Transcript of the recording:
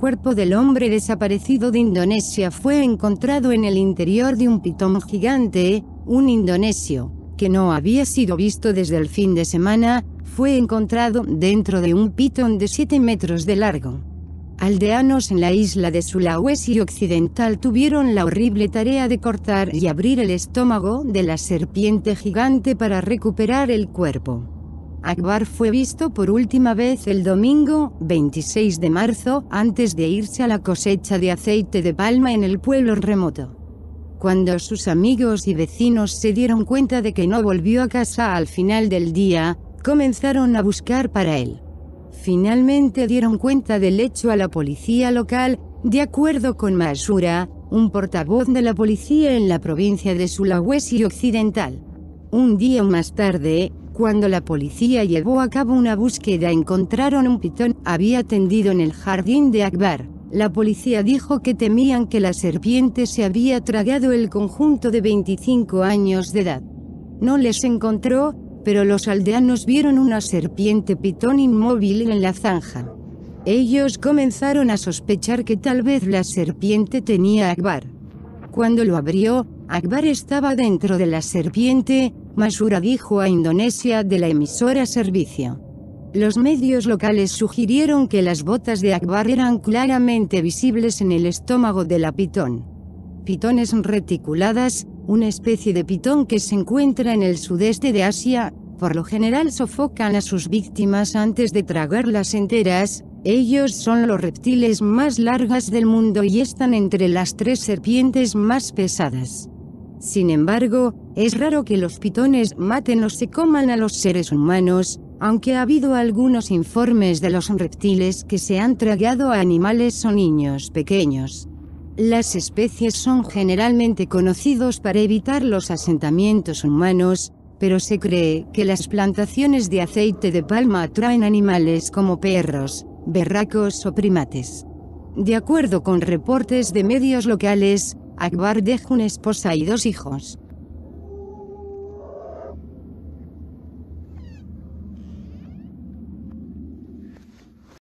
cuerpo del hombre desaparecido de Indonesia fue encontrado en el interior de un pitón gigante, un indonesio, que no había sido visto desde el fin de semana, fue encontrado dentro de un pitón de 7 metros de largo. Aldeanos en la isla de Sulawesi Occidental tuvieron la horrible tarea de cortar y abrir el estómago de la serpiente gigante para recuperar el cuerpo. Akbar fue visto por última vez el domingo, 26 de marzo, antes de irse a la cosecha de aceite de palma en el pueblo remoto. Cuando sus amigos y vecinos se dieron cuenta de que no volvió a casa al final del día, comenzaron a buscar para él. Finalmente dieron cuenta del hecho a la policía local, de acuerdo con Masura, un portavoz de la policía en la provincia de Sulawesi Occidental. Un día más tarde, cuando la policía llevó a cabo una búsqueda encontraron un pitón, había tendido en el jardín de Akbar. La policía dijo que temían que la serpiente se había tragado el conjunto de 25 años de edad. No les encontró, pero los aldeanos vieron una serpiente pitón inmóvil en la zanja. Ellos comenzaron a sospechar que tal vez la serpiente tenía Akbar. Cuando lo abrió, Akbar estaba dentro de la serpiente, Masura dijo a Indonesia de la emisora Servicio. Los medios locales sugirieron que las botas de Akbar eran claramente visibles en el estómago de la pitón. Pitones reticuladas, una especie de pitón que se encuentra en el sudeste de Asia, por lo general sofocan a sus víctimas antes de tragarlas enteras, ellos son los reptiles más largas del mundo y están entre las tres serpientes más pesadas. Sin embargo, es raro que los pitones maten o se coman a los seres humanos, aunque ha habido algunos informes de los reptiles que se han tragado a animales o niños pequeños. Las especies son generalmente conocidos para evitar los asentamientos humanos, pero se cree que las plantaciones de aceite de palma atraen animales como perros, berracos o primates. De acuerdo con reportes de medios locales, Akbar dejó una esposa y dos hijos.